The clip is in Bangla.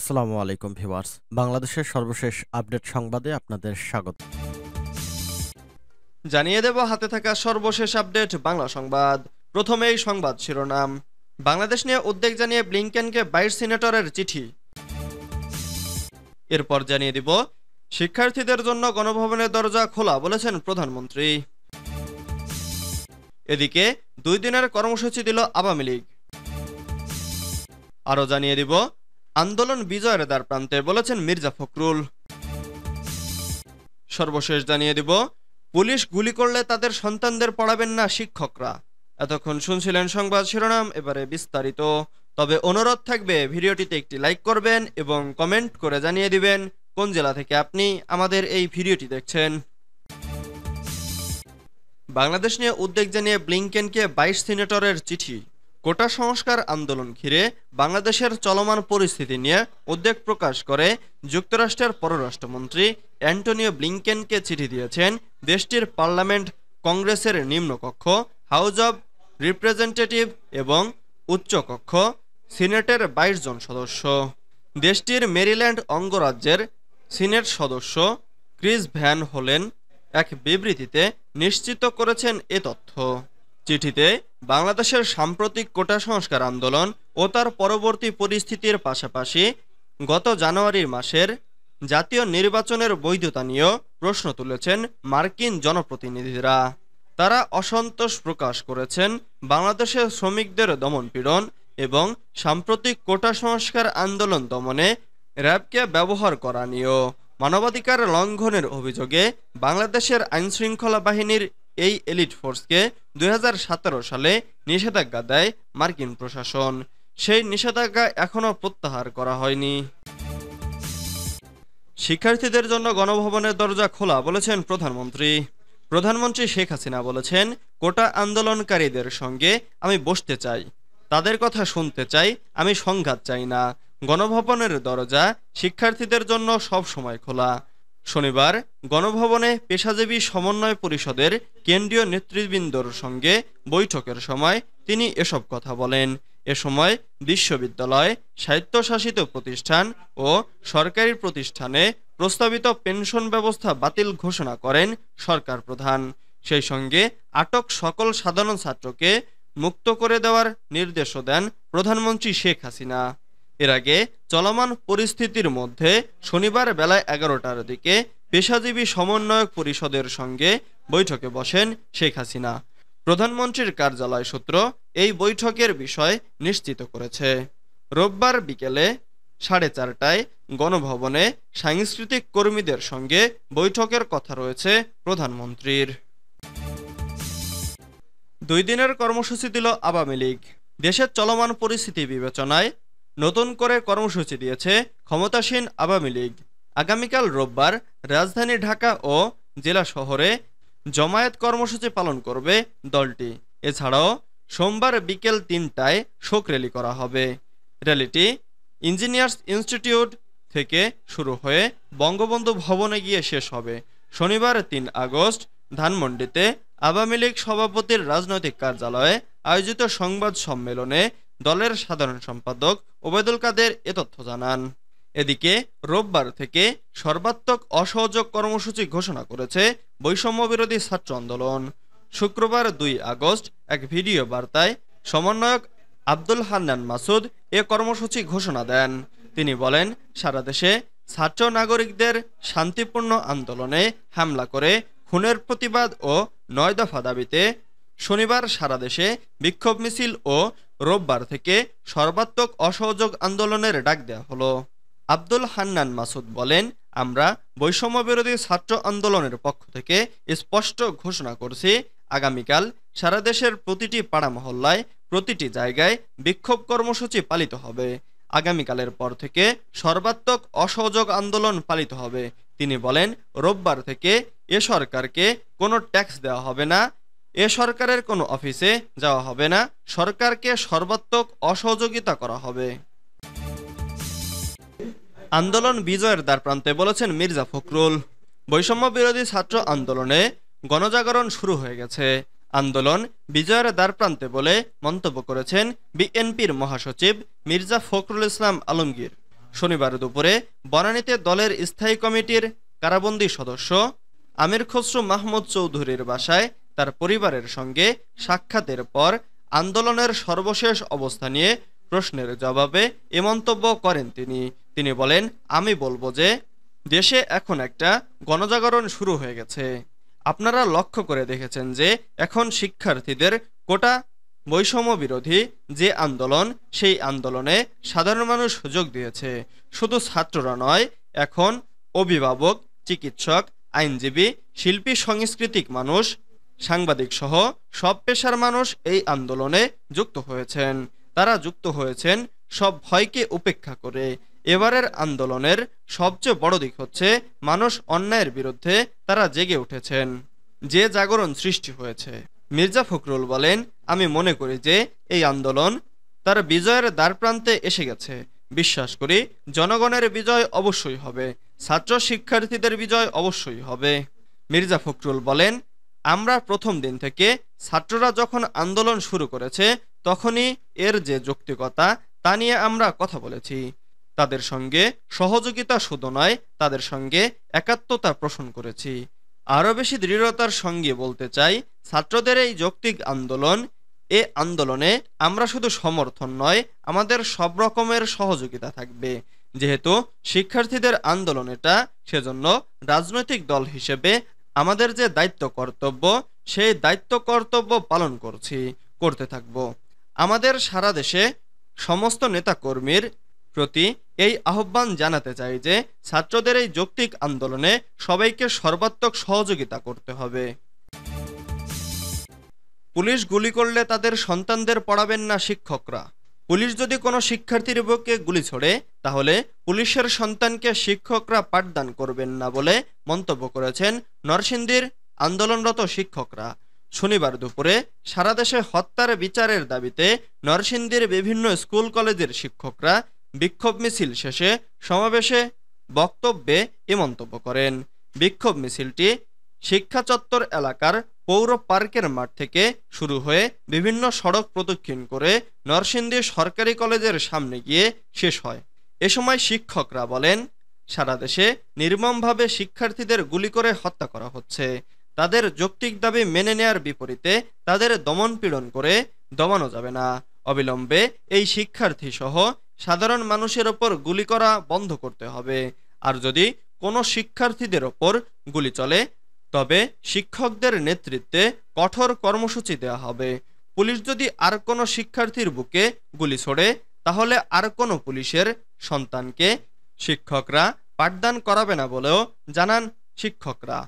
আসসালামু আলাইকুম ভিওয়ার্স বাংলাদেশের সর্বশেষ আপডেট সংবাদে আপনাদের স্বাগত জানিয়ে দেব হাতে থাকা সর্বশেষ আপডেট বাংলা সংবাদ প্রথমেই সংবাদ শিরোনাম বাংলাদেশ নিয়ে উদ্বেগ জানিয়ে ব্লিংকেনকে বাইশ সিনেটরের চিঠি এরপর জানিয়ে দিব শিক্ষার্থীদের জন্য গণভবনের দরজা খোলা বলেছেন প্রধানমন্ত্রী এদিকে দুই দিনের কর্মসূচি দিল আওয়ামী লীগ আরও জানিয়ে দিব আন্দোলন বিজয়ের দ্বার প্রান্তে বলেছেন মির্জা ফখরুল সর্বশেষ জানিয়ে দিব পুলিশ গুলি করলে তাদের সন্তানদের পড়াবেন না শিক্ষকরা এতক্ষণ শুনছিলেন সংবাদ শিরোনাম এবারে বিস্তারিত তবে অনুরোধ থাকবে ভিডিওটিতে একটি লাইক করবেন এবং কমেন্ট করে জানিয়ে দিবেন কোন জেলা থেকে আপনি আমাদের এই ভিডিওটি দেখছেন বাংলাদেশ নিয়ে উদ্বেগ জানিয়ে ব্লিংকেনকে বাইশ সিনেটরের চিঠি কোটা সংস্কার আন্দোলন ঘিরে বাংলাদেশের চলমান পরিস্থিতি নিয়ে উদ্বেগ প্রকাশ করে যুক্তরাষ্ট্রের পররাষ্ট্রমন্ত্রী অ্যান্টনিও ব্লিংকেনকে চিঠি দিয়েছেন দেশটির পার্লামেন্ট কংগ্রেসের নিম্নকক্ষ হাউজ অব রিপ্রেজেন্টেটিভ এবং উচ্চকক্ষ সিনেটের বাইশ জন সদস্য দেশটির মেরিল্যান্ড অঙ্গরাজ্যের সিনেট সদস্য ক্রিস ভ্যান হলেন এক বিবৃতিতে নিশ্চিত করেছেন এ তথ্য চিঠিতে বাংলাদেশের সাম্প্রতিক কোটা সংস্কার আন্দোলন ও তার পরবর্তী পরিস্থিতির পাশাপাশি গত জানুয়ারির মাসের জাতীয় নির্বাচনের বৈধতা নিয়েও প্রশ্ন তুলেছেন মার্কিন জনপ্রতিনিধিরা তারা অসন্তোষ প্রকাশ করেছেন বাংলাদেশের শ্রমিকদের দমনপীড়ন এবং সাম্প্রতিক কোটা সংস্কার আন্দোলন দমনে র্যাবকে ব্যবহার করা নিয়েও মানবাধিকার লঙ্ঘনের অভিযোগে বাংলাদেশের আইনশৃঙ্খলা বাহিনীর এই এলিট ফোর্সকে দুই সালে নিষেধাজ্ঞা দেয় মার্কিন প্রশাসন সেই নিষেধাজ্ঞা এখনও প্রত্যাহার করা হয়নি শিক্ষার্থীদের জন্য গণভবনের দরজা খোলা বলেছেন প্রধানমন্ত্রী প্রধানমন্ত্রী শেখ হাসিনা বলেছেন কোটা আন্দোলনকারীদের সঙ্গে আমি বসতে চাই তাদের কথা শুনতে চাই আমি সংঘাত চাই না গণভবনের দরজা শিক্ষার্থীদের জন্য সব সময় খোলা শনিবার গণভবনে পেশাজীবী সমন্বয় পরিষদের কেন্দ্রীয় নেতৃবৃন্দর সঙ্গে বৈঠকের সময় তিনি এসব কথা বলেন এ সময় বিশ্ববিদ্যালয় স্বায়ত্তশাসিত প্রতিষ্ঠান ও সরকারি প্রতিষ্ঠানে প্রস্তাবিত পেনশন ব্যবস্থা বাতিল ঘোষণা করেন সরকার প্রধান সেই সঙ্গে আটক সকল সাধারণ ছাত্রকে মুক্ত করে দেওয়ার নির্দেশও দেন প্রধানমন্ত্রী শেখ হাসিনা এর আগে চলমান পরিস্থিতির মধ্যে শনিবার বেলা এগারোটার দিকে পেশাজীবী সমন্বয়ক পরিষদের সঙ্গে বৈঠকে বসেন শেখ হাসিনা প্রধানমন্ত্রীর কার্যালয় সূত্র এই বৈঠকের বিষয় নিশ্চিত করেছে রোববার বিকেলে সাড়ে চারটায় গণভবনে সাংস্কৃতিক কর্মীদের সঙ্গে বৈঠকের কথা রয়েছে প্রধানমন্ত্রীর দুই দিনের কর্মসূচি দিল আওয়ামী লীগ দেশের চলমান পরিস্থিতি বিবেচনায় নতুন করে কর্মসূচি দিয়েছে ক্ষমতাসীন আওয়ামী লীগ আগামীকাল রোববার রাজধানী ঢাকা ও জেলা শহরে জমায়েত কর্মসূচি পালন করবে দলটি এছাড়াও সোমবার বিকেল তিনটায় শোক র্যালি করা হবে র্যালিটি ইঞ্জিনিয়ার্স ইনস্টিটিউট থেকে শুরু হয়ে বঙ্গবন্ধু ভবনে গিয়ে শেষ হবে শনিবার তিন আগস্ট ধানমন্ডিতে আওয়ামী লীগ সভাপতির রাজনৈতিক কার্যালয়ে আয়োজিত সংবাদ সম্মেলনে দলের সাধারণ সম্পাদক ওবায়দুল কাদের এ তথ্য জানান এদিকে রোববার থেকে সর্বাত্মক অসহযোগ কর্মসূচি ঘোষণা করেছে বৈষম্য বিরোধী ছাত্র আন্দোলন শুক্রবার দুই আগস্ট এক ভিডিও বার্তায় সমন্বয়ক আব্দুল হান্নান মাসুদ এ কর্মসূচি ঘোষণা দেন তিনি বলেন সারা দেশে ছাত্র নাগরিকদের শান্তিপূর্ণ আন্দোলনে হামলা করে খুনের প্রতিবাদ ও নয় দফা দাবিতে শনিবার সারা দেশে বিক্ষোভ মিছিল ও রোববার থেকে সর্বাত্মক অসহযোগ আন্দোলনের ডাক দেওয়া হলো আব্দুল হান্নান মাসুদ বলেন আমরা বৈষম্যবিরোধী ছাত্র আন্দোলনের পক্ষ থেকে স্পষ্ট ঘোষণা করছি আগামীকাল সারা দেশের প্রতিটি পাড়া মহল্লায় প্রতিটি জায়গায় বিক্ষোভ কর্মসূচি পালিত হবে আগামীকালের পর থেকে সর্বাত্মক অসহযোগ আন্দোলন পালিত হবে তিনি বলেন রোববার থেকে এ সরকারকে কোনো ট্যাক্স দেওয়া হবে না এ সরকারের কোনো অফিসে যাওয়া হবে না সরকারকে সর্বাত্মক অসহযোগিতা করা হবে আন্দোলন বিজয়ের দ্বার প্রান্তে বলেছেন মির্জা ফখরুল বৈষম্য বিরোধী ছাত্র আন্দোলনে গণজাগরণ শুরু হয়ে গেছে আন্দোলন বিজয়ের দ্বার প্রান্তে বলে মন্তব্য করেছেন বিএনপির মহাসচিব মির্জা ফখরুল ইসলাম আলমগীর শনিবার দুপুরে বনানীতে দলের স্থায়ী কমিটির কারাবন্দী সদস্য আমির খসরু মাহমুদ চৌধুরীর বাসায় তার পরিবারের সঙ্গে সাক্ষাতের পর আন্দোলনের সর্বশেষ অবস্থা নিয়ে প্রশ্নের জবাবে এ মন্তব্য করেন তিনি তিনি বলেন আমি বলবো যে দেশে এখন একটা গণজাগরণ শুরু হয়ে গেছে আপনারা লক্ষ্য করে দেখেছেন যে এখন শিক্ষার্থীদের কোটা বৈষম্য বিরোধী যে আন্দোলন সেই আন্দোলনে সাধারণ মানুষ সুযোগ দিয়েছে শুধু ছাত্ররা নয় এখন অভিভাবক চিকিৎসক আইনজীবী শিল্পী সাংস্কৃতিক মানুষ সাংবাদিক সহ সব পেশার মানুষ এই আন্দোলনে যুক্ত হয়েছেন তারা যুক্ত হয়েছেন সব ভয়কে উপেক্ষা করে এবারের আন্দোলনের সবচেয়ে বড় দিক হচ্ছে মানুষ অন্যায়ের বিরুদ্ধে তারা জেগে উঠেছেন যে জাগরণ সৃষ্টি হয়েছে মির্জা ফখরুল বলেন আমি মনে করি যে এই আন্দোলন তার বিজয়ের দ্বারপ্রান্তে এসে গেছে বিশ্বাস করি জনগণের বিজয় অবশ্যই হবে ছাত্র শিক্ষার্থীদের বিজয় অবশ্যই হবে মির্জা ফখরুল বলেন আমরা প্রথম দিন থেকে ছাত্ররা যখন আন্দোলন শুরু করেছে তখনই এর যে যৌক্তিকতা তা নিয়ে আমরা কথা বলেছি তাদের সঙ্গে সহযোগিতা শুধু নয় তাদের সঙ্গে একাত্মতা পোষণ করেছি আরও বেশি দৃঢ়তার সঙ্গে বলতে চাই ছাত্রদের এই যৌক্তিক আন্দোলন এ আন্দোলনে আমরা শুধু সমর্থন নয় আমাদের সব রকমের সহযোগিতা থাকবে যেহেতু শিক্ষার্থীদের আন্দোলন এটা সেজন্য রাজনৈতিক দল হিসেবে আমাদের যে দায়িত্ব কর্তব্য সেই দায়িত্ব কর্তব্য পালন করছি করতে থাকব আমাদের সারা দেশে সমস্ত নেতাকর্মীর প্রতি এই আহ্বান জানাতে চাই যে ছাত্রদের এই যৌক্তিক আন্দোলনে সবাইকে সর্বাত্মক সহযোগিতা করতে হবে পুলিশ গুলি করলে তাদের সন্তানদের পড়াবেন না শিক্ষকরা পুলিশ যদি কোনো শিক্ষার্থীর বুকে গুলি ছোড়ে তাহলে পুলিশের সন্তানকে শিক্ষকরা পাঠদান করবেন না বলে মন্তব্য করেছেন নরসিংদীর আন্দোলনরত শিক্ষকরা শনিবার দুপুরে সারা দেশে হত্যার বিচারের দাবিতে নরসিংদীর বিভিন্ন স্কুল কলেজের শিক্ষকরা বিক্ষোভ মিছিল শেষে সমাবেশে বক্তব্যে এ মন্তব্য করেন বিক্ষোভ মিছিলটি শিক্ষা চত্বর এলাকার পৌর পার্কের মাঠ থেকে শুরু হয়ে বিভিন্ন সড়ক প্রদক্ষিণ করে নরসিংদী সরকারি কলেজের সামনে গিয়ে শেষ হয় এ সময় শিক্ষকরা বলেন সারা দেশে নির্মমভাবে শিক্ষার্থীদের গুলি করে হত্যা করা হচ্ছে তাদের যৌক্তিক দাবি মেনে নেয়ার বিপরীতে তাদের দমন পীড়ন করে দমানো যাবে না অবিলম্বে এই শিক্ষার্থী সহ সাধারণ মানুষের ওপর গুলি করা বন্ধ করতে হবে আর যদি কোনো শিক্ষার্থীদের ওপর গুলি চলে তবে শিক্ষকদের নেতৃত্বে কঠোর কর্মসূচি দেওয়া হবে পুলিশ যদি আর কোনো শিক্ষার্থীর বুকে গুলি ছোড়ে তাহলে আর কোনো পুলিশের সন্তানকে শিক্ষকরা পাঠদান করাবে না বলেও জানান শিক্ষকরা